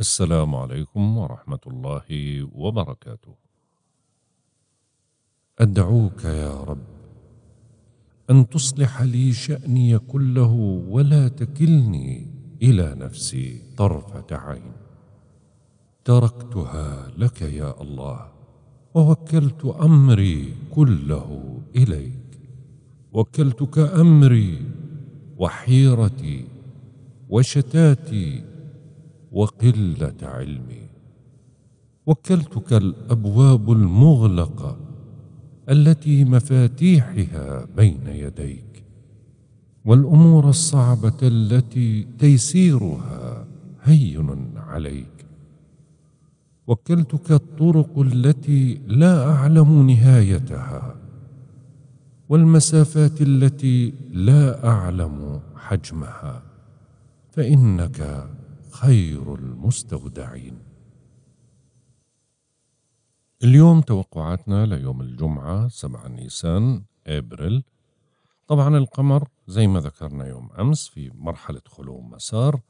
السلام عليكم ورحمة الله وبركاته. أدعوك يا رب أن تصلح لي شأني كله ولا تكلني إلى نفسي طرفة عين. تركتها لك يا الله ووكلت أمري كله إليك. وكلتك أمري وحيرتي وشتاتي وقله علمي وكلتك الابواب المغلقه التي مفاتيحها بين يديك والامور الصعبه التي تيسيرها هين عليك وكلتك الطرق التي لا اعلم نهايتها والمسافات التي لا اعلم حجمها فانك خير المستودعين اليوم توقعاتنا ليوم الجمعة 7 نيسان أبريل طبعا القمر زي ما ذكرنا يوم أمس في مرحلة خلو مسار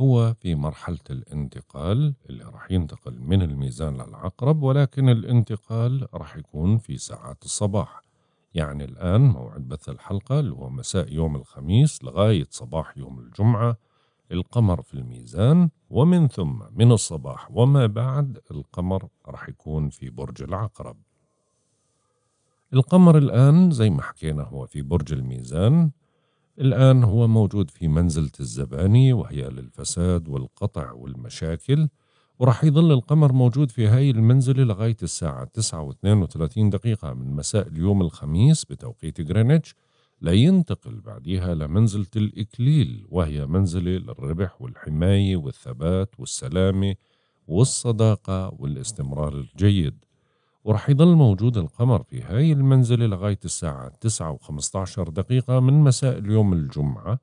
هو في مرحلة الانتقال اللي راح ينتقل من الميزان للعقرب ولكن الانتقال راح يكون في ساعات الصباح يعني الآن موعد بث الحلقة اللي هو مساء يوم الخميس لغاية صباح يوم الجمعة القمر في الميزان ومن ثم من الصباح وما بعد القمر راح يكون في برج العقرب القمر الآن زي ما حكينا هو في برج الميزان الآن هو موجود في منزلة الزباني وهي للفساد والقطع والمشاكل وراح يظل القمر موجود في هاي المنزلة لغاية الساعة 9 و32 دقيقة من مساء اليوم الخميس بتوقيت غرينتش لينتقل بعديها لمنزلة الإكليل وهي منزلة للربح والحماية والثبات والسلامة والصداقة والاستمرار الجيد ورح يضل موجود القمر في هاي المنزلة لغاية الساعة 9 و15 دقيقة من مساء اليوم الجمعة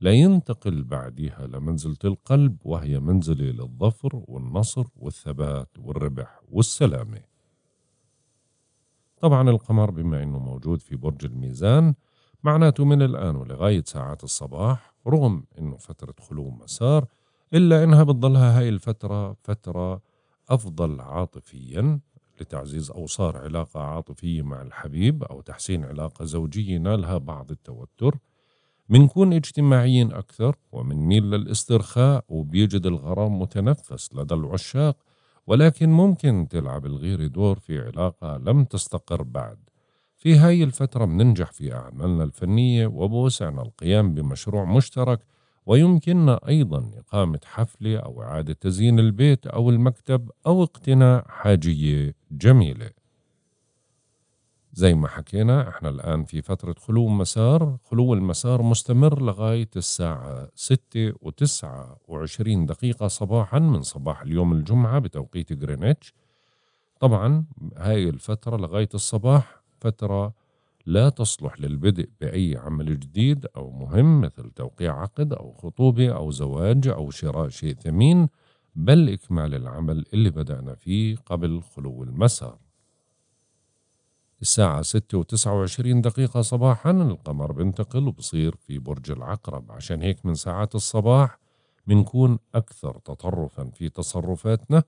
لينتقل بعدها لمنزلة القلب وهي منزلة للظفر والنصر والثبات والربح والسلامة طبعا القمر بما أنه موجود في برج الميزان معناته من الآن ولغاية ساعات الصباح رغم إنه فترة خلو مسار إلا إنها بتضلها هاي الفترة فترة أفضل عاطفيا لتعزيز أو صار علاقة عاطفية مع الحبيب أو تحسين علاقة زوجية نالها بعض التوتر منكون اجتماعيين أكثر ومنميل للاسترخاء وبيجد الغرام متنفس لدى العشاق ولكن ممكن تلعب الغيرة دور في علاقة لم تستقر بعد في هاي الفترة بننجح في أعمالنا الفنية وبوسعنا القيام بمشروع مشترك ويمكننا أيضا إقامة حفلة أو إعادة تزيين البيت أو المكتب أو اقتناء حاجية جميلة زي ما حكينا احنا الآن في فترة خلو مسار خلو المسار مستمر لغاية الساعة ستة وتسعة وعشرين دقيقة صباحا من صباح اليوم الجمعة بتوقيت غرينتش طبعا هاي الفترة لغاية الصباح فترة لا تصلح للبدء بأي عمل جديد أو مهم مثل توقيع عقد أو خطوبة أو زواج أو شراء شيء ثمين بل إكمال العمل اللي بدأنا فيه قبل خلو المسار الساعة ستة وتسعة وعشرين دقيقة صباحا القمر بنتقل وبصير في برج العقرب عشان هيك من ساعات الصباح بنكون أكثر تطرفا في تصرفاتنا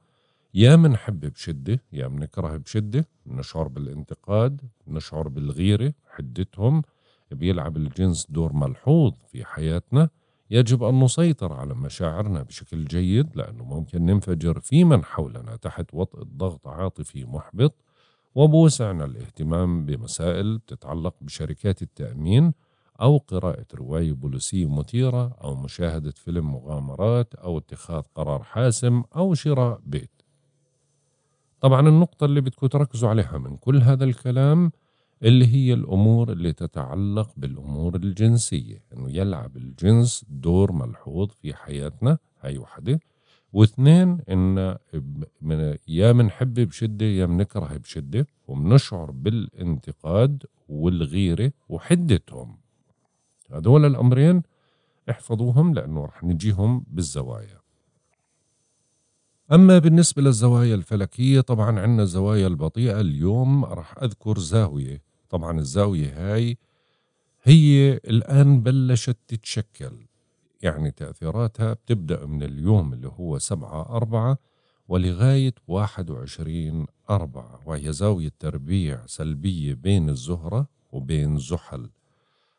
يا منحب بشدة يا منكره بشدة نشعر بالانتقاد نشعر بالغيرة حدتهم بيلعب الجنس دور ملحوظ في حياتنا يجب أن نسيطر على مشاعرنا بشكل جيد لأنه ممكن ننفجر في من حولنا تحت وطء ضغط عاطفي محبط وبوسعنا الاهتمام بمسائل تتعلق بشركات التأمين أو قراءة رواية بوليسية مثيرة أو مشاهدة فيلم مغامرات أو اتخاذ قرار حاسم أو شراء بيت طبعا النقطة اللي بدكم تركزوا عليها من كل هذا الكلام اللي هي الأمور اللي تتعلق بالأمور الجنسية إنه يعني يلعب الجنس دور ملحوظ في حياتنا هاي وحدة واثنين إن من يا منحب بشدة يا منكره بشدة ومنشعر بالانتقاد والغيرة وحدتهم هذول الأمرين احفظوهم لأنه رح نجيهم بالزوايا أما بالنسبة للزوايا الفلكية طبعا عندنا الزوايا البطيئة اليوم راح أذكر زاوية طبعا الزاوية هاي هي الآن بلشت تتشكل يعني تأثيراتها بتبدأ من اليوم اللي هو سبعة أربعة ولغاية واحد وعشرين أربعة وهي زاوية تربيع سلبية بين الزهرة وبين زحل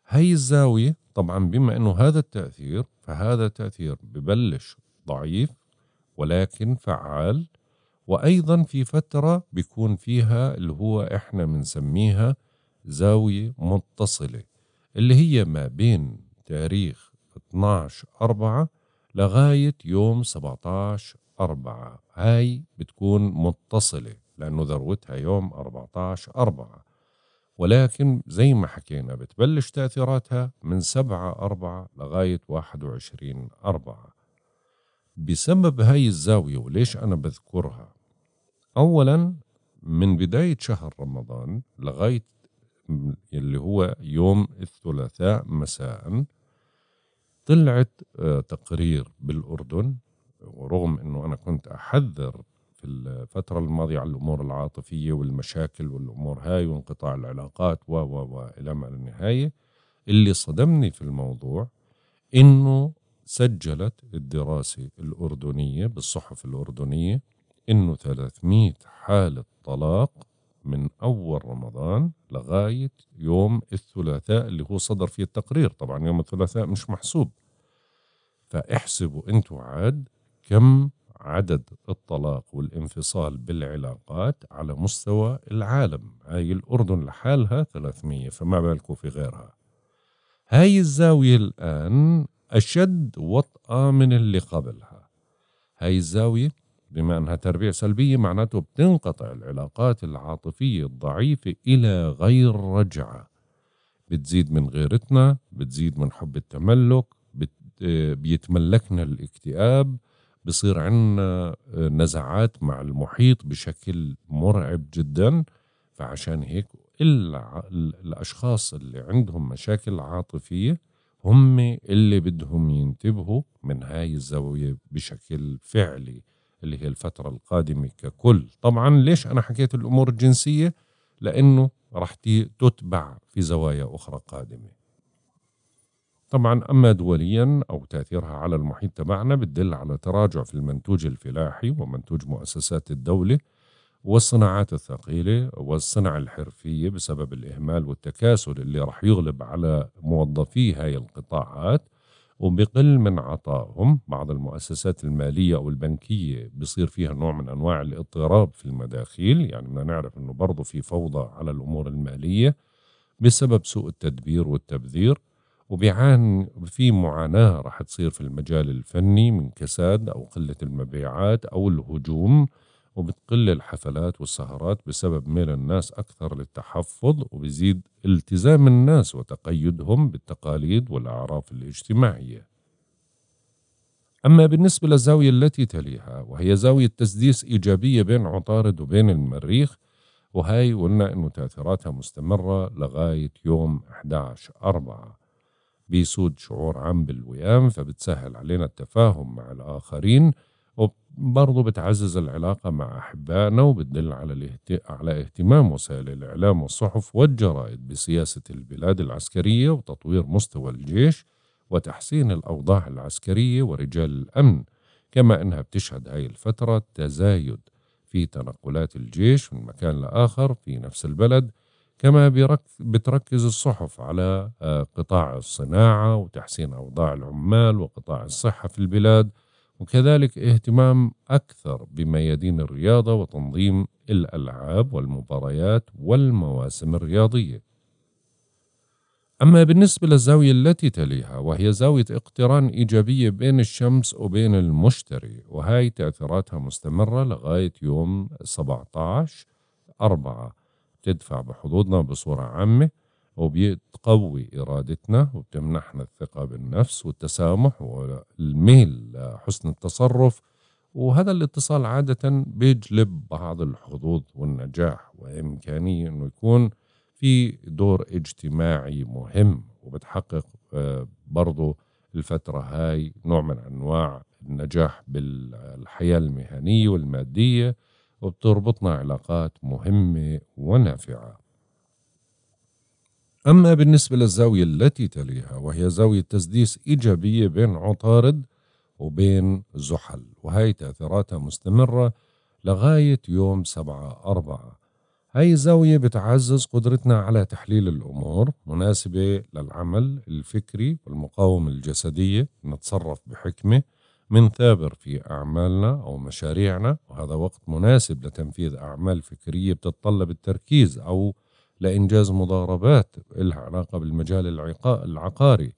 هاي الزاوية طبعا بما أنه هذا التأثير فهذا التأثير ببلش ضعيف ولكن فعال وأيضا في فترة بيكون فيها اللي هو إحنا بنسميها زاوية متصلة اللي هي ما بين تاريخ 12 4 لغاية يوم 17 4 هاي بتكون متصلة لأنه ذروتها يوم 14 4 ولكن زي ما حكينا بتبلش تأثيراتها من 7 4 لغاية 21 21-4 بسبب هاي الزاوية وليش أنا بذكرها أولا من بداية شهر رمضان لغاية اللي هو يوم الثلاثاء مساء طلعت آه، تقرير بالأردن ورغم أنه أنا كنت أحذر في الفترة الماضية على الأمور العاطفية والمشاكل والأمور هاي وانقطاع العلاقات و و و إلى ما النهاية اللي صدمني في الموضوع أنه سجلت الدراسة الأردنية بالصحف الأردنية إنه 300 حالة طلاق من أول رمضان لغاية يوم الثلاثاء اللي هو صدر فيه التقرير طبعا يوم الثلاثاء مش محسوب فاحسبوا أنتوا عاد كم عدد الطلاق والانفصال بالعلاقات على مستوى العالم هاي الأردن لحالها 300 فما بالكم في غيرها هاي الزاوية الآن أشد وطأة من اللي قبلها هاي الزاوية بما أنها تربيع سلبية معناته بتنقطع العلاقات العاطفية الضعيفة إلى غير رجعة بتزيد من غيرتنا بتزيد من حب التملك بيتملكنا الاكتئاب بصير عندنا آه، نزعات مع المحيط بشكل مرعب جدا فعشان هيك إلا الأشخاص اللي عندهم مشاكل عاطفية هم اللي بدهم ينتبهوا من هاي الزاوية بشكل فعلي اللي هي الفترة القادمة ككل طبعا ليش أنا حكيت الأمور الجنسية لأنه راح تتبع في زوايا أخرى قادمة طبعا أما دوليا أو تأثيرها على المحيط تبعنا بتدل على تراجع في المنتوج الفلاحي ومنتوج مؤسسات الدولة والصناعات الثقيلة والصنع الحرفية بسبب الإهمال والتكاسل اللي رح يغلب على موظفي هاي القطاعات وبقل من عطائهم بعض المؤسسات المالية أو البنكية بصير فيها نوع من أنواع الاضطراب في المداخيل يعني بدنا نعرف أنه برضو في فوضى على الأمور المالية بسبب سوء التدبير والتبذير وبيعان في معاناة رح تصير في المجال الفني من كساد أو قلة المبيعات أو الهجوم وبتقل الحفلات والسهرات بسبب ميل الناس أكثر للتحفظ وبزيد التزام الناس وتقيدهم بالتقاليد والأعراف الاجتماعية أما بالنسبة للزاوية التي تليها وهي زاوية تسديس إيجابية بين عطارد وبين المريخ وهي قلنا أنه تأثيراتها مستمرة لغاية يوم 11 أربعة بيسود شعور عام بالوئام فبتسهل علينا التفاهم مع الآخرين وبرضه بتعزز العلاقة مع أحبائنا وبتدل على على اهتمام وسائل الإعلام والصحف والجرائد بسياسة البلاد العسكرية وتطوير مستوى الجيش وتحسين الأوضاع العسكرية ورجال الأمن كما أنها بتشهد هاي الفترة تزايد في تنقلات الجيش من مكان لآخر في نفس البلد كما بتركز الصحف على آه، قطاع الصناعة وتحسين أوضاع العمال وقطاع الصحة في البلاد وكذلك اهتمام أكثر بميادين الرياضة وتنظيم الألعاب والمباريات والمواسم الرياضية. أما بالنسبة للزاوية التي تليها وهي زاوية اقتران إيجابية بين الشمس وبين المشتري وهي تأثيراتها مستمرة لغاية يوم 17 أربعة تدفع بحظوظنا بصورة عامة وبتقوي إرادتنا وبتمنحنا الثقة بالنفس والتسامح والميل لحسن التصرف وهذا الاتصال عادة بيجلب بعض الحظوظ والنجاح وإمكانية أنه يكون في دور اجتماعي مهم وبتحقق آه، برضو الفترة هاي نوع من أنواع النجاح بالحياة المهنية والمادية وبتربطنا علاقات مهمة ونافعة أما بالنسبة للزاوية التي تليها وهي زاوية تسديس إيجابية بين عطارد وبين زحل وهي تأثيراتها مستمرة لغاية يوم سبعة أربعة هاي الزاوية بتعزز قدرتنا على تحليل الأمور مناسبة للعمل الفكري والمقاومة الجسدية نتصرف بحكمة من ثابر في أعمالنا أو مشاريعنا وهذا وقت مناسب لتنفيذ أعمال فكرية بتتطلب التركيز أو لإنجاز مضاربات لها علاقة بالمجال العقاري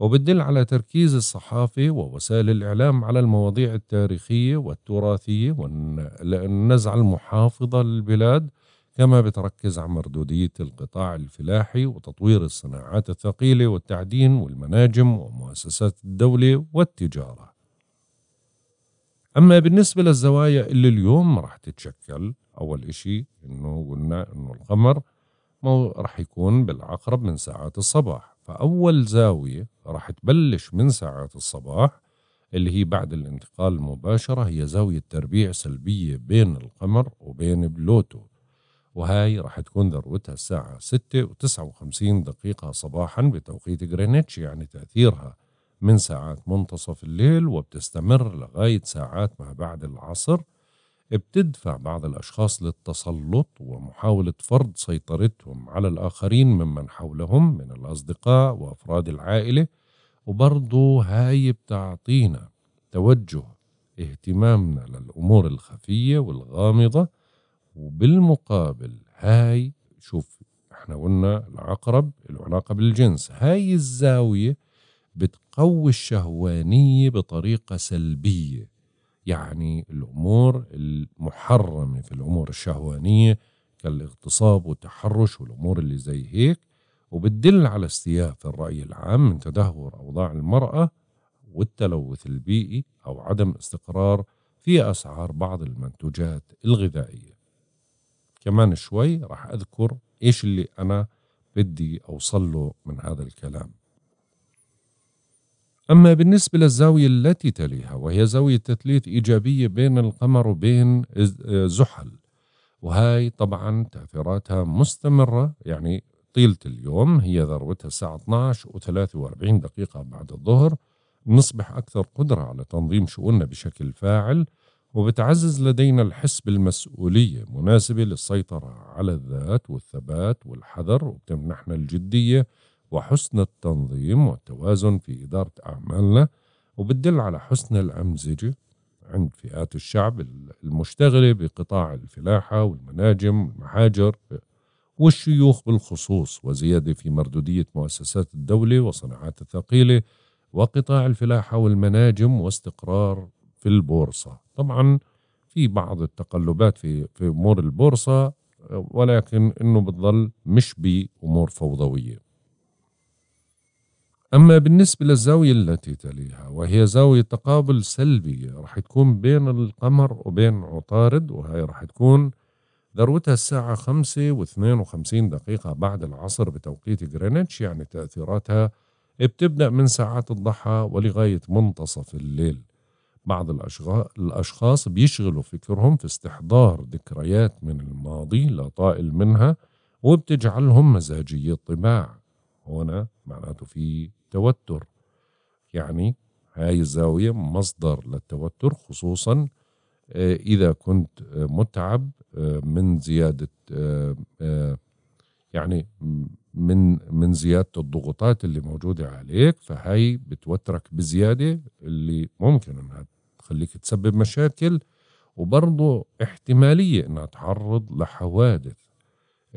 وبتدل على تركيز الصحافة ووسائل الإعلام على المواضيع التاريخية والتراثية والنزعة المحافظة للبلاد كما بتركز على مردودية القطاع الفلاحي وتطوير الصناعات الثقيلة والتعدين والمناجم ومؤسسات الدولة والتجارة أما بالنسبة للزوايا اللي اليوم رح تتشكل أول إشي إنه قلنا إنه القمر رح يكون بالعقرب من ساعات الصباح فأول زاوية رح تبلش من ساعات الصباح اللي هي بعد الانتقال المباشرة هي زاوية تربيع سلبية بين القمر وبين بلوتو وهاي رح تكون ذروتها الساعة 6 و 59 دقيقة صباحا بتوقيت غرينتش يعني تأثيرها من ساعات منتصف الليل وبتستمر لغاية ساعات ما بعد العصر بتدفع بعض الأشخاص للتسلط ومحاولة فرض سيطرتهم على الآخرين ممن حولهم من الأصدقاء وأفراد العائلة وبرضه هاي بتعطينا توجه اهتمامنا للأمور الخفية والغامضة وبالمقابل هاي شوف احنا قلنا العقرب العلاقة علاقة بالجنس هاي الزاوية بتقوي الشهوانية بطريقة سلبية يعني الأمور المحرمة في الأمور الشهوانية كالاغتصاب والتحرش والأمور اللي زي هيك وبتدل على استياف الرأي العام من تدهور أوضاع المرأة والتلوث البيئي أو عدم استقرار في أسعار بعض المنتوجات الغذائية كمان شوي راح أذكر إيش اللي أنا بدي أوصل له من هذا الكلام أما بالنسبة للزاوية التي تليها وهي زاوية تثليث إيجابية بين القمر وبين آه، زحل وهي طبعا تأثيراتها مستمرة يعني طيلة اليوم هي ذروتها الساعة 12 و43 دقيقة بعد الظهر نصبح أكثر قدرة على تنظيم شؤوننا بشكل فاعل وبتعزز لدينا الحس بالمسؤولية مناسبة للسيطرة على الذات والثبات والحذر وبتمنحنا الجدية وحسن التنظيم والتوازن في إدارة أعمالنا وبتدل على حسن الأمزجة عند فئات الشعب المشتغلة بقطاع الفلاحة والمناجم والمحاجر والشيوخ بالخصوص وزيادة في مردودية مؤسسات الدولة وصناعات الثقيلة وقطاع الفلاحة والمناجم واستقرار في البورصة طبعا في بعض التقلبات في, في أمور البورصة ولكن أنه بتظل مش بأمور فوضوية أما بالنسبة للزاوية التي تليها وهي زاوية تقابل سلبي راح تكون بين القمر وبين عطارد وهي راح تكون ذروتها الساعة خمسة واثنين وخمسين دقيقة بعد العصر بتوقيت غرينتش يعني تأثيراتها بتبدأ من ساعات الضحى ولغاية منتصف الليل بعض الأشخاص بيشغلوا فكرهم في استحضار ذكريات من الماضي لا طائل منها وبتجعلهم مزاجي الطباع هنا معناته في التوتر يعني هاي الزاوية مصدر للتوتر خصوصا آه، إذا كنت آه، متعب آه، من زيادة يعني من من زيادة الضغوطات اللي موجودة عليك فهي بتوترك بزيادة اللي ممكن إنها تخليك تسبب مشاكل وبرضه احتمالية إنها تعرض لحوادث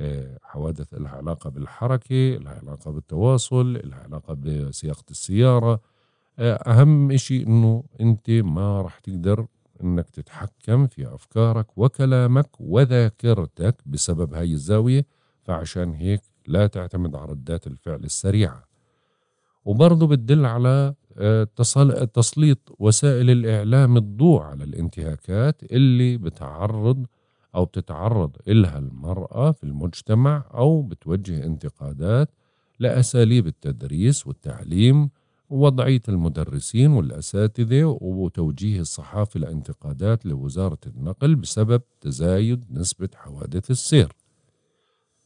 آه، حوادث لها علاقة بالحركة لها علاقة بالتواصل لها علاقة بسياقة السيارة آه، أهم إشي أنه أنت ما رح تقدر أنك تتحكم في أفكارك وكلامك وذاكرتك بسبب هاي الزاوية فعشان هيك لا تعتمد على ردات الفعل السريعة وبرضه بتدل على آه، تسليط وسائل الإعلام الضوء على الانتهاكات اللي بتعرض أو بتتعرض إلها المرأة في المجتمع أو بتوجه انتقادات لأساليب التدريس والتعليم ووضعية المدرسين والأساتذة وتوجيه الصحافة لانتقادات لوزارة النقل بسبب تزايد نسبة حوادث السير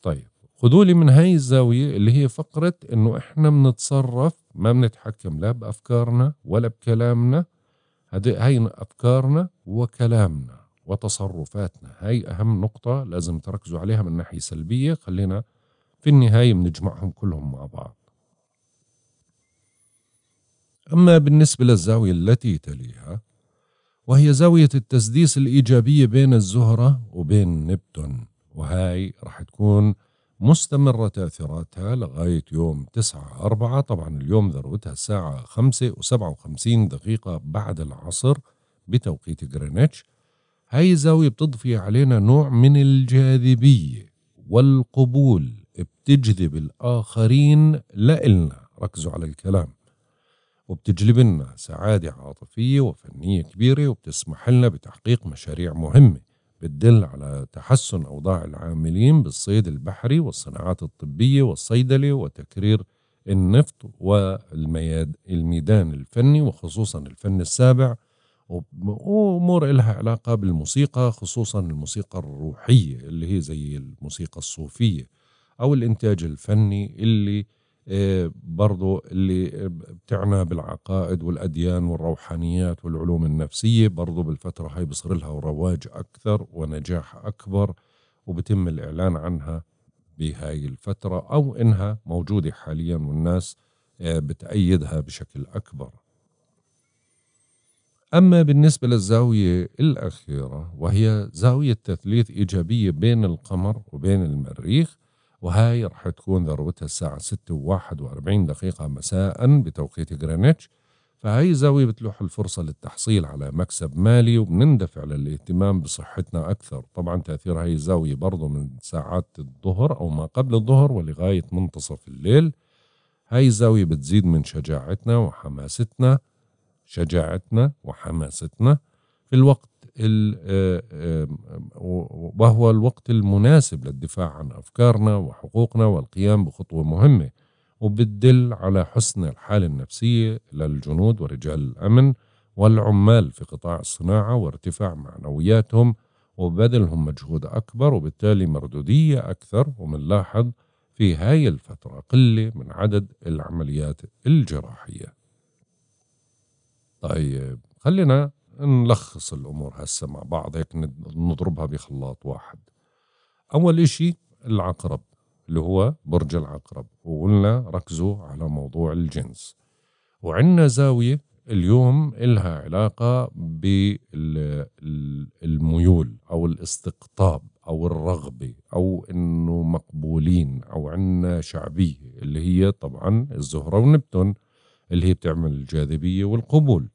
طيب خذولي من هاي الزاوية اللي هي فقرة إنه إحنا بنتصرف ما بنتحكم لا بأفكارنا ولا بكلامنا هاي أفكارنا وكلامنا وتصرفاتنا هاي أهم نقطة لازم تركزوا عليها من ناحية سلبية خلينا في النهاية بنجمعهم كلهم مع بعض أما بالنسبة للزاوية التي تليها وهي زاوية التسديس الإيجابية بين الزهرة وبين نبتون وهاي رح تكون مستمرة تأثيراتها لغاية يوم 9 4 طبعا اليوم ذروتها الساعة خمسة وسبعة وخمسين دقيقة بعد العصر بتوقيت غرينتش هاي الزاوية بتضفي علينا نوع من الجاذبية والقبول بتجذب الآخرين لإلنا ركزوا على الكلام وبتجلب لنا سعادة عاطفية وفنية كبيرة وبتسمح لنا بتحقيق مشاريع مهمة بتدل على تحسن أوضاع العاملين بالصيد البحري والصناعات الطبية والصيدلة وتكرير النفط والميدان الفني وخصوصا الفن السابع وامور لها علاقه بالموسيقى خصوصا الموسيقى الروحيه اللي هي زي الموسيقى الصوفيه او الانتاج الفني اللي آه، برضو اللي بتعنى بالعقائد والأديان والروحانيات والعلوم النفسية برضو بالفترة هاي بصير لها رواج أكثر ونجاح أكبر وبتم الإعلان عنها بهاي الفترة أو إنها موجودة حاليا والناس آه، بتأيدها بشكل أكبر أما بالنسبة للزاوية الأخيرة وهي زاوية تثليث إيجابية بين القمر وبين المريخ وهاي رح تكون ذروتها الساعة 6 و 41 دقيقة مساء بتوقيت غرينتش فهي زاوية بتلوح الفرصة للتحصيل على مكسب مالي وبنندفع للاهتمام بصحتنا أكثر طبعا تأثير هاي الزاوية برضو من ساعات الظهر أو ما قبل الظهر ولغاية منتصف الليل هاي الزاوية بتزيد من شجاعتنا وحماستنا شجاعتنا وحماستنا في الوقت آه، آه، وهو الوقت المناسب للدفاع عن أفكارنا وحقوقنا والقيام بخطوة مهمة وبتدل على حسن الحالة النفسية للجنود ورجال الأمن والعمال في قطاع الصناعة وارتفاع معنوياتهم وبذلهم مجهود أكبر وبالتالي مردودية أكثر ومنلاحظ في هاي الفترة قلة من عدد العمليات الجراحية طيب خلينا نلخص الأمور هسه مع بعض هيك نضربها بخلاط واحد أول إشي العقرب اللي هو برج العقرب وقلنا ركزوا على موضوع الجنس وعندنا زاوية اليوم إلها علاقة بالميول أو الاستقطاب أو الرغبة أو إنه مقبولين أو عنا شعبية اللي هي طبعا الزهرة ونبتون اللي هي بتعمل الجاذبية والقبول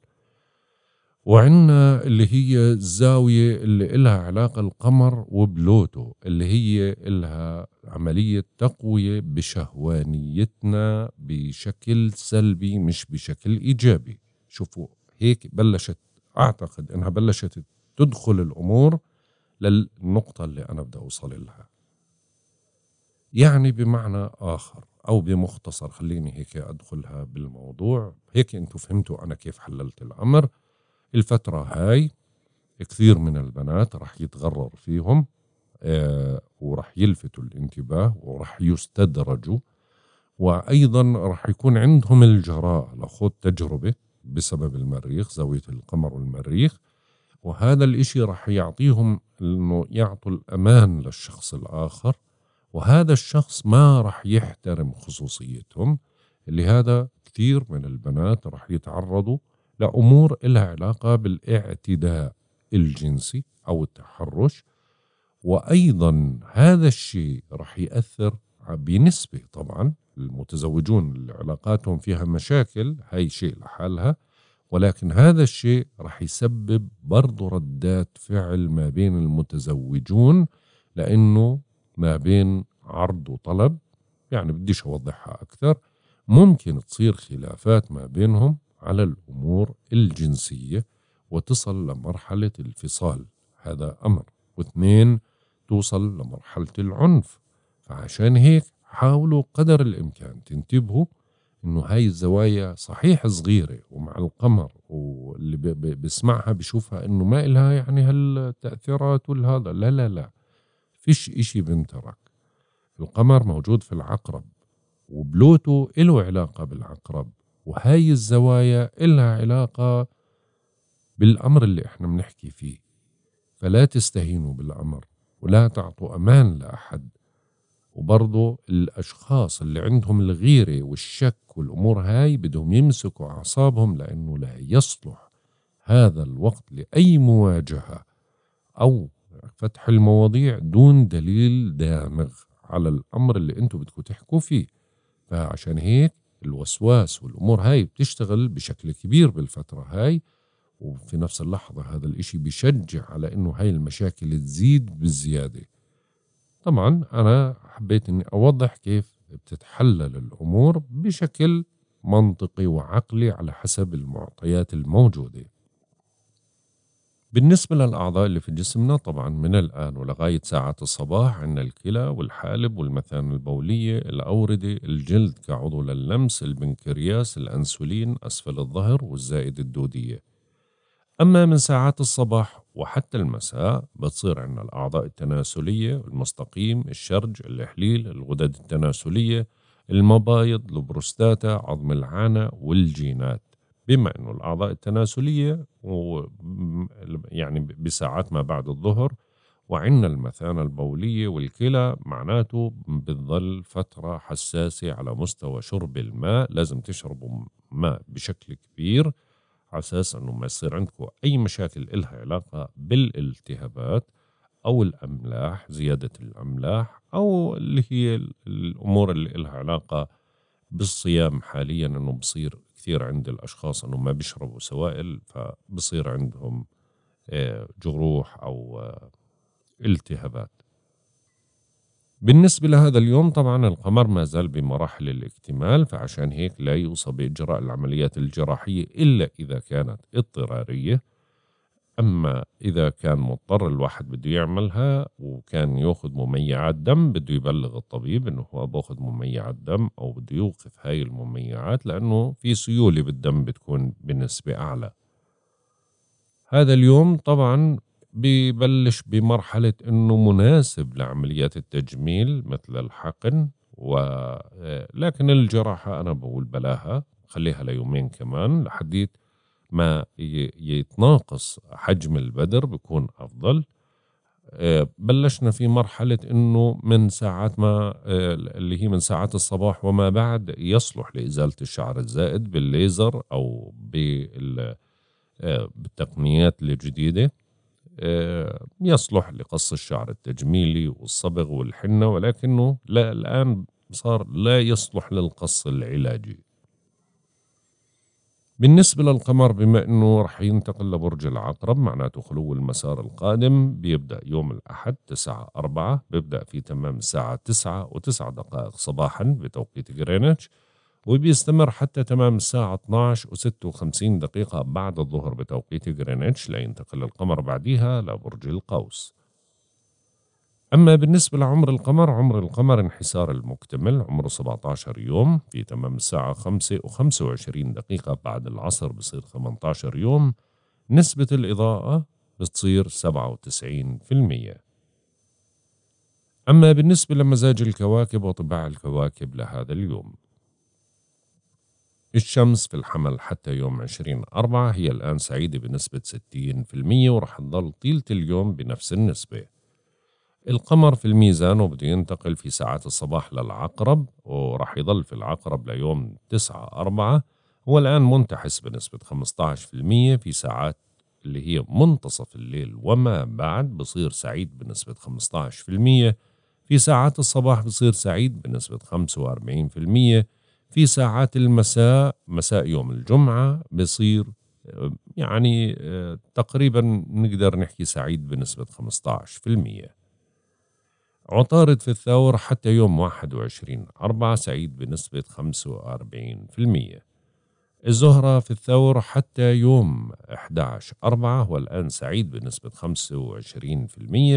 وعندنا اللي هي الزاوية اللي إلها علاقة القمر وبلوتو اللي هي إلها عملية تقوية بشهوانيتنا بشكل سلبي مش بشكل إيجابي شوفوا هيك بلشت أعتقد أنها بلشت تدخل الأمور للنقطة اللي أنا بدي أوصل لها يعني بمعنى آخر او بمختصر خليني هيك ادخلها بالموضوع هيك انتم فهمتوا انا كيف حللت الامر الفتره هاي كثير من البنات رح يتغرر فيهم آه ورح يلفتوا الانتباه ورح يستدرجوا وايضا رح يكون عندهم الجراءه لخوض تجربه بسبب المريخ زاويه القمر والمريخ وهذا الإشي رح يعطيهم انه يعطوا الامان للشخص الاخر وهذا الشخص ما راح يحترم خصوصيتهم لهذا كثير من البنات راح يتعرضوا لأمور لها علاقة بالاعتداء الجنسي أو التحرش وأيضا هذا الشيء راح يأثر بنسبة طبعا المتزوجون اللي علاقاتهم فيها مشاكل هاي شيء لحالها ولكن هذا الشيء راح يسبب برضو ردات فعل ما بين المتزوجون لأنه ما بين عرض وطلب يعني بديش أوضحها أكثر ممكن تصير خلافات ما بينهم على الأمور الجنسية وتصل لمرحلة الفصال هذا أمر واثنين توصل لمرحلة العنف فعشان هيك حاولوا قدر الإمكان تنتبهوا إنه هاي الزوايا صحيح صغيرة ومع القمر واللي بيسمعها بيشوفها إنه ما إلها يعني هالتأثيرات والهذا لا لا لا فيش إشي بنترك القمر موجود في العقرب وبلوتو له علاقة بالعقرب وهاي الزوايا إلها علاقة بالأمر اللي إحنا بنحكي فيه فلا تستهينوا بالأمر ولا تعطوا أمان لأحد وبرضه الأشخاص اللي عندهم الغيرة والشك والأمور هاي بدهم يمسكوا أعصابهم لأنه لا يصلح هذا الوقت لأي مواجهة أو فتح المواضيع دون دليل دامغ على الأمر اللي انتم بدكم تحكوا فيه فعشان هيك الوسواس والأمور هاي بتشتغل بشكل كبير بالفترة هاي وفي نفس اللحظة هذا الإشي بشجع على إنه هاي المشاكل تزيد بالزيادة طبعا أنا حبيت إني أوضح كيف بتتحلل الأمور بشكل منطقي وعقلي على حسب المعطيات الموجوده بالنسبة للأعضاء اللي في جسمنا طبعا من الآن ولغاية ساعة الصباح عندنا الكلى والحالب والمثانة البولية الأوردة الجلد كعضو لللمس البنكرياس الأنسولين أسفل الظهر والزائد الدودية أما من ساعات الصباح وحتى المساء بتصير عندنا الأعضاء التناسلية المستقيم الشرج الإحليل الغدد التناسلية المبايض البروستاتا عظم العانة والجينات بما أنه الأعضاء التناسلية يعني بساعات ما بعد الظهر وعندنا المثانة البولية والكلى معناته بتظل فترة حساسة على مستوى شرب الماء لازم تشربوا ماء بشكل كبير على أساس أنه ما يصير عندكم أي مشاكل إلها علاقة بالالتهابات أو الأملاح زيادة الأملاح أو اللي هي الأمور اللي إلها علاقة بالصيام حاليا أنه بصير كثير عند الاشخاص انهم ما بيشربوا سوائل فبصير عندهم آه، جروح او آه، التهابات بالنسبة لهذا اليوم طبعا القمر ما زال بمراحل الاكتمال فعشان هيك لا يوصى بإجراء العمليات الجراحية إلا إذا كانت اضطرارية أما إذا كان مضطر الواحد بده يعملها وكان ياخذ مميعات دم بده يبلغ الطبيب إنه هو باخذ مميعات دم أو بده يوقف هاي المميعات لأنه في سيولة بالدم بتكون بنسبة أعلى هذا اليوم طبعا ببلش بمرحلة إنه مناسب لعمليات التجميل مثل الحقن و... آه، لكن الجراحة أنا بقول بلاها خليها ليومين كمان لحديت ما يتناقص حجم البدر بيكون أفضل آه، بلشنا في مرحلة أنه من ساعات ما آه، اللي هي من ساعات الصباح وما بعد يصلح لإزالة الشعر الزائد بالليزر أو آه، بالتقنيات الجديدة يصلح لقص الشعر التجميلي والصبغ والحنة ولكنه لا الآن صار لا يصلح للقص العلاجي بالنسبة للقمر بما أنه رح ينتقل لبرج العقرب معناته خلو المسار القادم بيبدأ يوم الأحد 9 4 بيبدأ في تمام الساعة 9 و9 دقائق صباحا بتوقيت غرينتش وبيستمر حتى تمام الساعة 12 و56 دقيقة بعد الظهر بتوقيت غرينتش لينتقل القمر بعدها لبرج القوس أما بالنسبة لعمر القمر عمر القمر انحسار المكتمل عمره 17 يوم في تمام الساعة 5 و25 دقيقة بعد العصر بصير 18 يوم نسبة الإضاءة بتصير 97% أما بالنسبة لمزاج الكواكب وطباع الكواكب لهذا اليوم الشمس في الحمل حتى يوم 20 أربعة هي الآن سعيدة بنسبة 60% ورح تضل طيلة اليوم بنفس النسبة القمر في الميزان وبده ينتقل في ساعات الصباح للعقرب وراح يضل في العقرب ليوم 9 4 هو الآن منتحس بنسبة 15% في ساعات اللي هي منتصف الليل وما بعد بصير سعيد بنسبة 15% في ساعات الصباح بصير سعيد بنسبة 45% في ساعات المساء مساء يوم الجمعة بصير يعني آه، تقريبا نقدر نحكي سعيد بنسبة 15% عطارد في الثور حتى يوم 21 أربعة سعيد بنسبة 45% الزهرة في الثور حتى يوم 11 أربعة والآن سعيد بنسبة 25%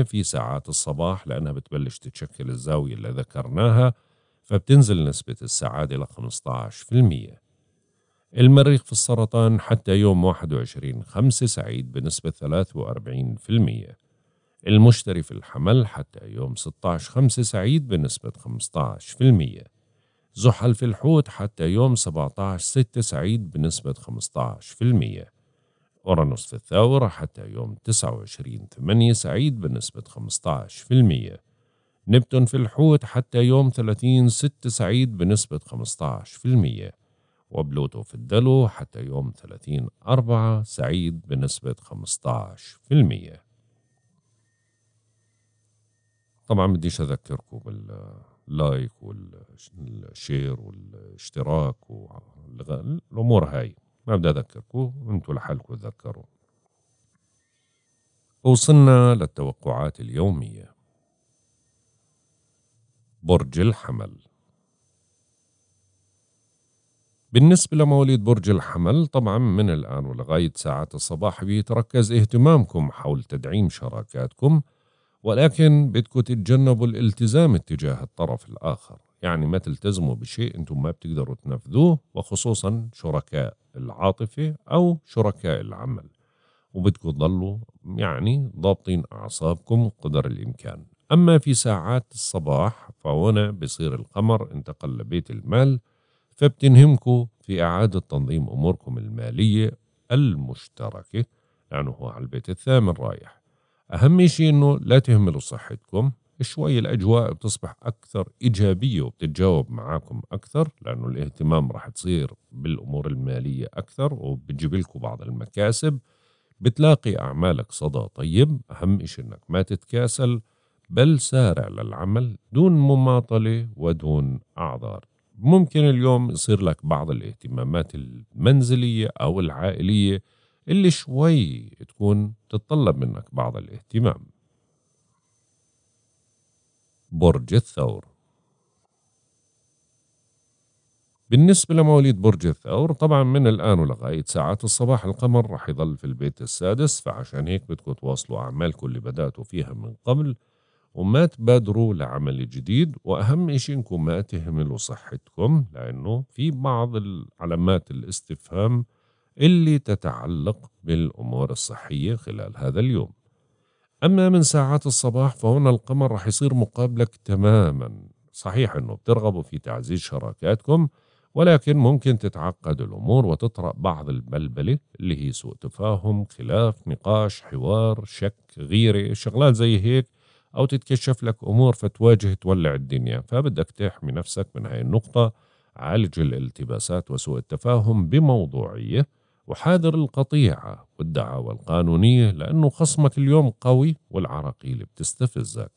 في ساعات الصباح لأنها بتبلش تتشكل الزاوية اللي ذكرناها فبتنزل نسبة السعادة إلى 15% المريخ في السرطان حتى يوم 21 خمسة سعيد بنسبة 43% المشتري في الحمل حتى يوم 16 5 سعيد بنسبة 15% زحل في الحوت حتى يوم 17 6 سعيد بنسبة 15% أورانوس في الثورة حتى يوم 29 8 سعيد بنسبة 15% نبتون في الحوت حتى يوم 30 6 سعيد بنسبة 15% وبلوتو في الدلو حتى يوم 30 4 سعيد بنسبة 15% طبعا بديش اذكركم باللايك والشير والاشتراك والامور هاي ما بدي اذكركم انتم لحالكم تذكروا وصلنا للتوقعات اليوميه برج الحمل بالنسبة لمواليد برج الحمل طبعا من الآن ولغاية ساعة الصباح بيتركز اهتمامكم حول تدعيم شراكاتكم ولكن بدكم تتجنبوا الالتزام اتجاه الطرف الآخر يعني ما تلتزموا بشيء أنتم ما بتقدروا تنفذوه وخصوصا شركاء العاطفة أو شركاء العمل وبدكم تضلوا يعني ضابطين أعصابكم قدر الإمكان أما في ساعات الصباح فهنا بصير القمر انتقل لبيت المال فبتنهمكم في إعادة تنظيم أموركم المالية المشتركة لأنه هو على البيت الثامن رايح أهم شيء أنه لا تهملوا صحتكم شوي الأجواء بتصبح أكثر إيجابية وبتتجاوب معاكم أكثر لأنه الاهتمام راح تصير بالأمور المالية أكثر وبتجيب لكم بعض المكاسب بتلاقي أعمالك صدى طيب أهم شيء أنك ما تتكاسل بل سارع للعمل دون مماطلة ودون أعذار ممكن اليوم يصير لك بعض الاهتمامات المنزلية أو العائلية اللي شوي تكون تتطلب منك بعض الاهتمام برج الثور بالنسبة لمواليد برج الثور طبعا من الآن ولغاية ساعات الصباح القمر رح يظل في البيت السادس فعشان هيك بدكم تواصلوا أعمالكم اللي بدأتوا فيها من قبل وما تبادروا لعمل جديد وأهم إشي إنكم ما تهملوا صحتكم لأنه في بعض علامات الاستفهام اللي تتعلق بالأمور الصحية خلال هذا اليوم أما من ساعات الصباح فهنا القمر راح يصير مقابلك تماما صحيح أنه بترغبوا في تعزيز شراكاتكم ولكن ممكن تتعقد الأمور وتطرأ بعض البلبلة اللي هي سوء تفاهم خلاف نقاش حوار شك غيرة شغلات زي هيك أو تتكشف لك أمور فتواجه تولع الدنيا فبدك تحمي نفسك من هاي النقطة عالج الالتباسات وسوء التفاهم بموضوعية وحاذر القطيعة والدعاوى القانونية لأنه خصمك اليوم قوي والعراقيل بتستفزك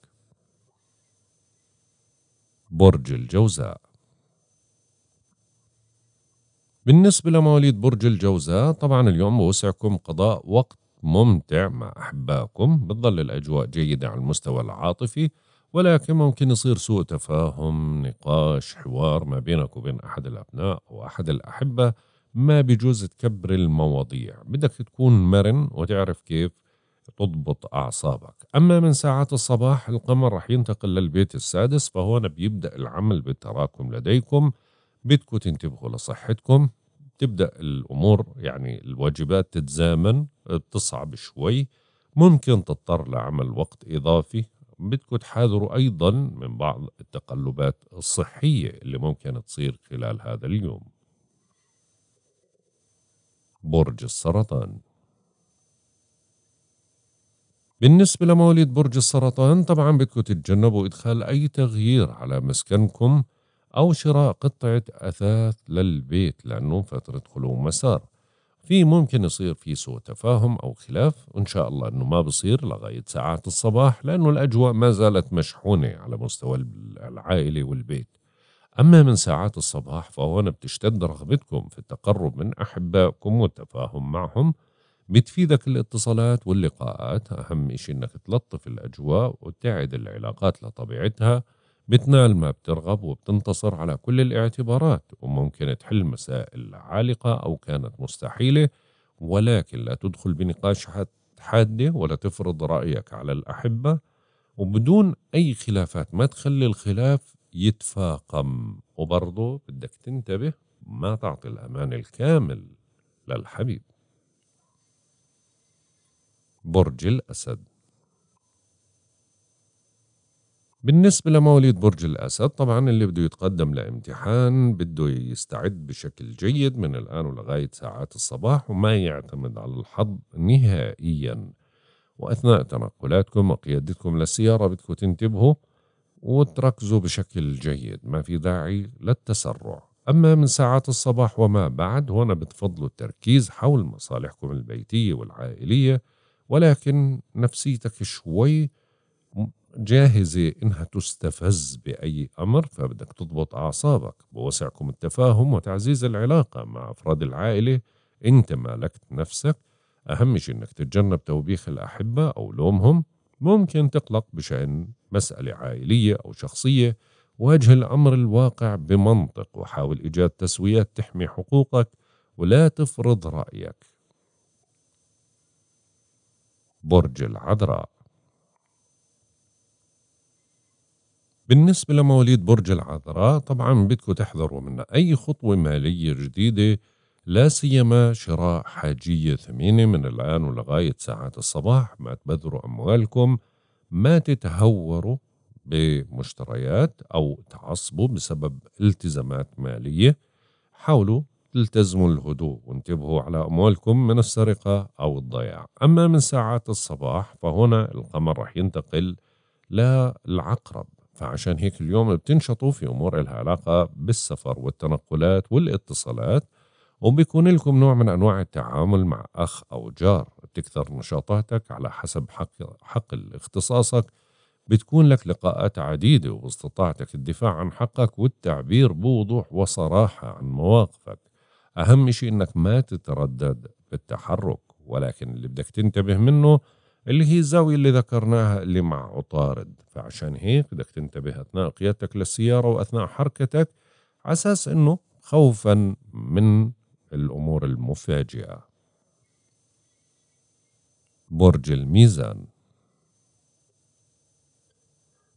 برج الجوزاء بالنسبة لمواليد برج الجوزاء طبعا اليوم بوسعكم قضاء وقت ممتع مع أحبائكم بتظل الأجواء جيدة على المستوى العاطفي ولكن ممكن يصير سوء تفاهم نقاش حوار ما بينك وبين أحد الأبناء أو أحد الأحبة ما بجوز تكبر المواضيع بدك تكون مرن وتعرف كيف تضبط أعصابك أما من ساعات الصباح القمر رح ينتقل للبيت السادس فهون بيبدأ العمل بالتراكم لديكم بدكم تنتبهوا لصحتكم تبدأ الأمور يعني الواجبات تتزامن تصعب شوي ممكن تضطر لعمل وقت إضافي بدكم تحاذروا أيضا من بعض التقلبات الصحية اللي ممكن تصير خلال هذا اليوم برج السرطان بالنسبة لمواليد برج السرطان طبعا بدكم تتجنبوا إدخال أي تغيير على مسكنكم أو شراء قطعة أثاث للبيت لأنه فترة خلو مسار في ممكن يصير في سوء تفاهم أو خلاف وإن شاء الله أنه ما بصير لغاية ساعات الصباح لأنه الأجواء ما زالت مشحونة على مستوى العائلة والبيت أما من ساعات الصباح فهنا بتشتد رغبتكم في التقرب من أحبائكم والتفاهم معهم بتفيدك الاتصالات واللقاءات أهم إشي إنك تلطف الأجواء وتعد العلاقات لطبيعتها بتنال ما بترغب وبتنتصر على كل الاعتبارات وممكن تحل مسائل عالقة أو كانت مستحيلة ولكن لا تدخل بنقاشات حادة ولا تفرض رأيك على الأحبة وبدون أي خلافات ما تخلي الخلاف يتفاقم وبرضه بدك تنتبه ما تعطي الأمان الكامل للحبيب برج الأسد بالنسبة لمواليد برج الأسد طبعا اللي بده يتقدم لامتحان بده يستعد بشكل جيد من الآن ولغاية ساعات الصباح وما يعتمد على الحظ نهائيا وأثناء تنقلاتكم وقيادتكم للسيارة بدكم تنتبهوا وتركزوا بشكل جيد ما في داعي للتسرع أما من ساعات الصباح وما بعد هنا بتفضلوا التركيز حول مصالحكم البيتية والعائلية ولكن نفسيتك شوي جاهزة إنها تستفز بأي أمر فبدك تضبط أعصابك بوسعكم التفاهم وتعزيز العلاقة مع أفراد العائلة أنت مالكت نفسك أهم شيء إنك تتجنب توبيخ الأحبة أو لومهم ممكن تقلق بشأن مسألة عائلية أو شخصية واجه الأمر الواقع بمنطق وحاول إيجاد تسويات تحمي حقوقك ولا تفرض رأيك برج العذراء بالنسبة لمواليد برج العذراء طبعا بدكم تحذروا من أي خطوة مالية جديدة لا سيما شراء حاجية ثمينة من الآن ولغاية ساعات الصباح ما تبذروا أموالكم ما تتهوروا بمشتريات أو تعصبوا بسبب التزامات مالية حاولوا تلتزموا الهدوء وانتبهوا على أموالكم من السرقة أو الضياع أما من ساعات الصباح فهنا القمر رح ينتقل للعقرب فعشان هيك اليوم بتنشطوا في أمور لها علاقة بالسفر والتنقلات والاتصالات وبيكون لكم نوع من أنواع التعامل مع أخ أو جار بتكثر نشاطاتك على حسب حق, حق اختصاصك بتكون لك لقاءات عديدة وباستطاعتك الدفاع عن حقك والتعبير بوضوح وصراحة عن مواقفك أهم شيء أنك ما تتردد بالتحرك ولكن اللي بدك تنتبه منه اللي هي الزاوية اللي ذكرناها اللي مع عطارد فعشان هيك بدك تنتبه أثناء قيادتك للسيارة وأثناء حركتك على أساس أنه خوفا من الأمور المفاجئة برج الميزان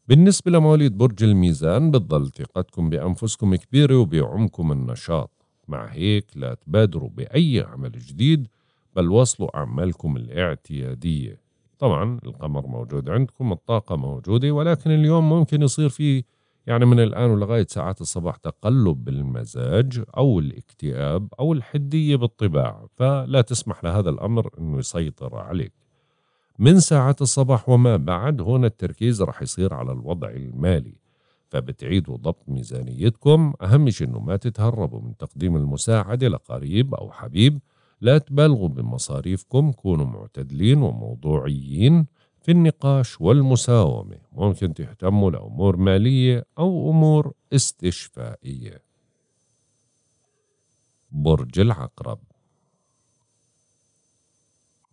بالنسبة لمواليد برج الميزان بتضل ثقتكم بأنفسكم كبيرة وبعمكم النشاط مع هيك لا تبادروا بأي عمل جديد بل واصلوا أعمالكم الاعتيادية طبعا القمر موجود عندكم الطاقة موجودة ولكن اليوم ممكن يصير فيه يعني من الآن ولغاية ساعات الصباح تقلب بالمزاج أو الاكتئاب أو الحدية بالطباع فلا تسمح لهذا الأمر أنه يسيطر عليك من ساعات الصباح وما بعد هنا التركيز رح يصير على الوضع المالي فبتعيدوا ضبط ميزانيتكم أهم شيء أنه ما تتهربوا من تقديم المساعدة لقريب أو حبيب لا تبالغوا بمصاريفكم كونوا معتدلين وموضوعيين في النقاش والمساومة ممكن تهتموا لأمور مالية أو أمور استشفائية برج العقرب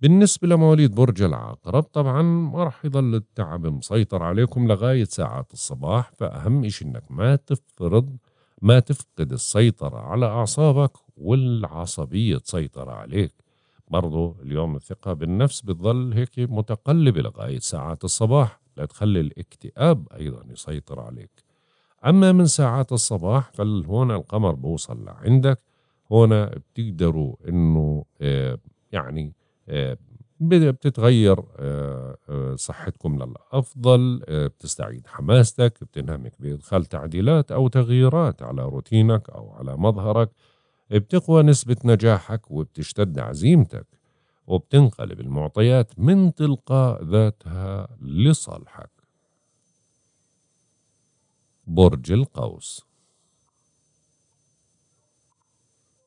بالنسبة لمواليد برج العقرب طبعا ما راح يضل التعب مسيطر عليكم لغاية ساعات الصباح فأهم إشي إنك ما تفرض ما تفقد السيطرة على أعصابك والعصبية تسيطر عليك برضو اليوم الثقة بالنفس بتظل هيك متقلبة لغاية ساعات الصباح لا تخلي الاكتئاب أيضا يسيطر عليك أما من ساعات الصباح فهون القمر بوصل لعندك هنا بتقدروا أنه آه، يعني آه، بتتغير آه، صحتكم للأفضل بتستعيد حماستك بتنهمك بإدخال تعديلات أو تغييرات على روتينك أو على مظهرك بتقوى نسبة نجاحك وبتشتد عزيمتك وبتنقلب المعطيات من تلقاء ذاتها لصالحك برج القوس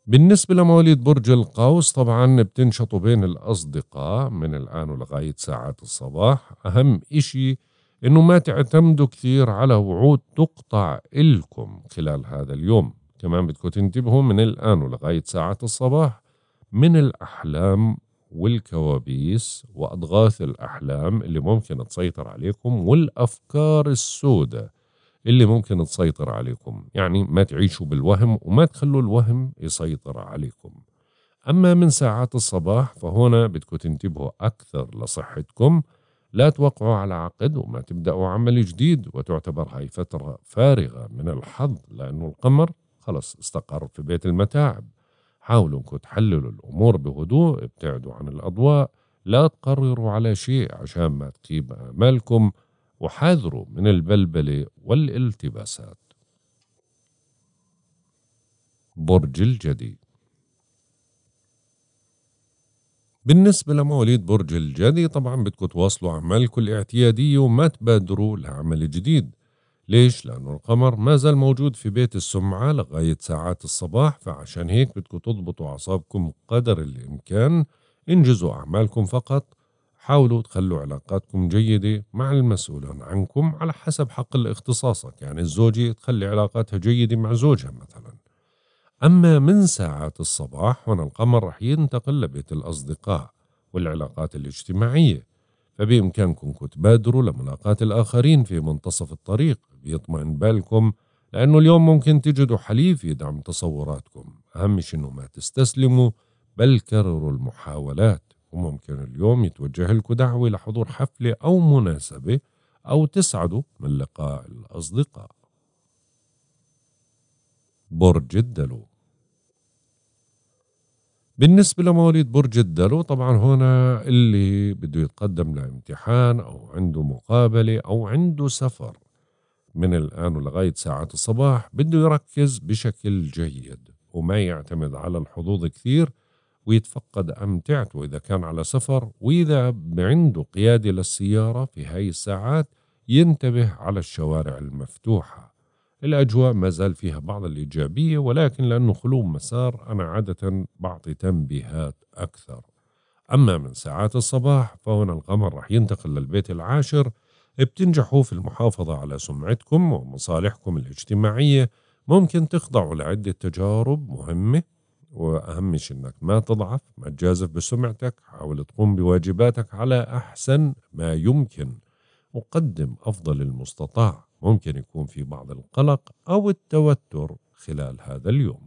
بالنسبة لمواليد برج القوس طبعا بتنشطوا بين الأصدقاء من الآن ولغاية ساعات الصباح أهم إشي إنه ما تعتمدوا كثير على وعود تقطع إلكم خلال هذا اليوم كمان بدكم تنتبهوا من الآن ولغاية ساعة الصباح من الأحلام والكوابيس وأضغاث الأحلام اللي ممكن تسيطر عليكم والأفكار السوداء اللي ممكن تسيطر عليكم يعني ما تعيشوا بالوهم وما تخلوا الوهم يسيطر عليكم أما من ساعات الصباح فهنا بدكم تنتبهوا أكثر لصحتكم لا توقعوا على عقد وما تبدأوا عمل جديد وتعتبر هاي فترة فارغة من الحظ لأنه القمر خلص استقر في بيت المتاعب حاولوا انكم تحللوا الامور بهدوء ابتعدوا عن الاضواء لا تقرروا على شيء عشان ما تخيب امالكم وحاذروا من البلبله والالتباسات برج الجدي بالنسبة لمواليد برج الجدي طبعا بدكم تواصلوا أعمالكم الاعتيادية وما تبادروا لعمل جديد ليش؟ لأنه القمر ما زال موجود في بيت السمعة لغاية ساعات الصباح فعشان هيك بدكم تضبطوا أعصابكم قدر الإمكان انجزوا أعمالكم فقط حاولوا تخلوا علاقاتكم جيدة مع المسؤول عنكم على حسب حقل اختصاصك يعني الزوجة تخلي علاقاتها جيدة مع زوجها مثلا أما من ساعات الصباح هنا القمر رح ينتقل لبيت الأصدقاء والعلاقات الاجتماعية فبإمكانكم تبادروا لملاقاة الآخرين في منتصف الطريق بيطمئن بالكم لأنه اليوم ممكن تجدوا حليف يدعم تصوراتكم أهم شيء إنه ما تستسلموا بل كرروا المحاولات وممكن اليوم يتوجه لكم دعوة لحضور حفلة أو مناسبة أو تسعدوا من لقاء الأصدقاء برج الدلو بالنسبة لمواليد برج الدلو طبعا هنا اللي بده يتقدم لامتحان أو عنده مقابلة أو عنده سفر من الآن ولغاية ساعات الصباح بده يركز بشكل جيد وما يعتمد على الحظوظ كثير ويتفقد أمتعته إذا كان على سفر وإذا عنده قيادة للسيارة في هاي الساعات ينتبه على الشوارع المفتوحة الأجواء ما زال فيها بعض الإيجابية ولكن لأنه خلو مسار أنا عادة بعطي تنبيهات أكثر أما من ساعات الصباح فهنا القمر رح ينتقل للبيت العاشر بتنجحوا في المحافظة على سمعتكم ومصالحكم الاجتماعية ممكن تخضعوا لعدة تجارب مهمة وأهم شيء إنك ما تضعف ما تجازف بسمعتك حاول تقوم بواجباتك على أحسن ما يمكن أقدم أفضل المستطاع ممكن يكون في بعض القلق أو التوتر خلال هذا اليوم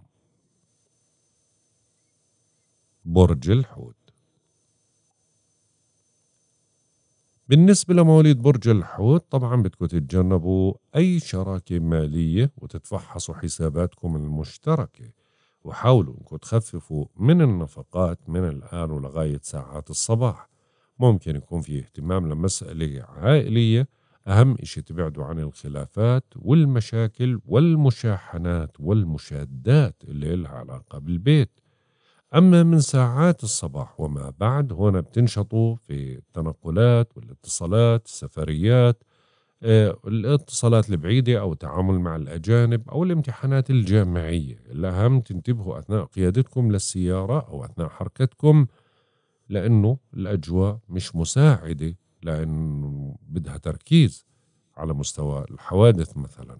برج الحوت بالنسبة لمواليد برج الحوت طبعا بدكم تتجنبوا أي شراكة مالية وتتفحصوا حساباتكم المشتركة وحاولوا انكم تخففوا من النفقات من الآن ولغاية ساعات الصباح ممكن يكون في اهتمام لمسألة عائلية أهم إشي تبعدوا عن الخلافات والمشاكل والمشاحنات والمشادات اللي لها علاقة بالبيت أما من ساعات الصباح وما بعد هنا بتنشطوا في التنقلات والاتصالات السفريات آه، الاتصالات البعيدة أو التعامل مع الأجانب أو الامتحانات الجامعية الأهم تنتبهوا أثناء قيادتكم للسيارة أو أثناء حركتكم لأنه الأجواء مش مساعدة لأنه بدها تركيز على مستوى الحوادث مثلا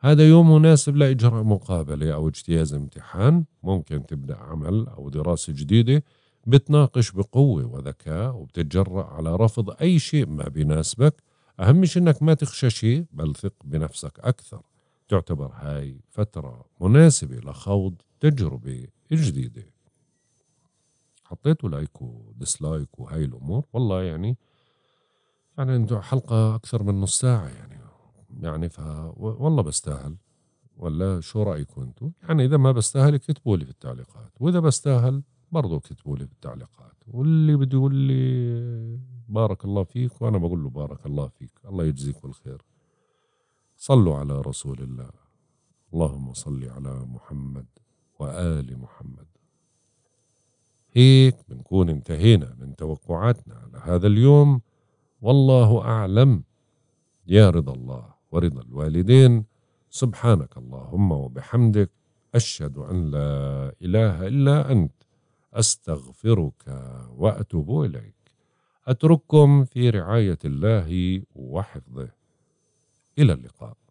هذا يوم مناسب لإجراء مقابلة أو اجتياز امتحان ممكن تبدأ عمل أو دراسة جديدة بتناقش بقوة وذكاء وبتتجرأ على رفض أي شيء ما بيناسبك أهم شيء أنك ما تخشى شيء بل ثق بنفسك أكثر تعتبر هاي فترة مناسبة لخوض تجربة جديدة حطيتوا لايك وديسلايك وهاي الامور والله يعني يعني انتو حلقه اكثر من نص ساعه يعني يعني ف والله بستاهل ولا شو رايكم انتم يعني اذا ما بستاهل اكتبوا لي في التعليقات واذا بستاهل برضو اكتبوا لي في التعليقات واللي بده يقول لي بارك الله فيك وانا بقول له بارك الله فيك الله يجزيكم الخير صلوا على رسول الله اللهم صل على محمد وال محمد هيك بنكون انتهينا من توقعاتنا على هذا اليوم والله أعلم يا رضا الله ورضا الوالدين سبحانك اللهم وبحمدك أشهد أن لا إله إلا أنت أستغفرك وأتوب إليك أترككم في رعاية الله وحفظه إلى اللقاء